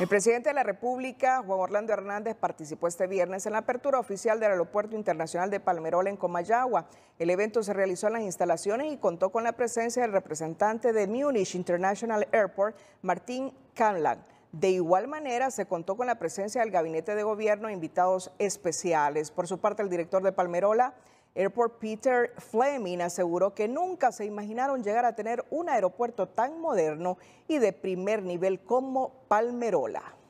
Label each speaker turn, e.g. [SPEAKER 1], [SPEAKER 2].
[SPEAKER 1] El presidente de la República, Juan Orlando Hernández, participó este viernes en la apertura oficial del Aeropuerto Internacional de Palmerola en Comayagua. El evento se realizó en las instalaciones y contó con la presencia del representante de Munich International Airport, Martín Canlan. De igual manera, se contó con la presencia del gabinete de gobierno e invitados especiales. Por su parte, el director de Palmerola, Airport Peter Fleming aseguró que nunca se imaginaron llegar a tener un aeropuerto tan moderno y de primer nivel como Palmerola.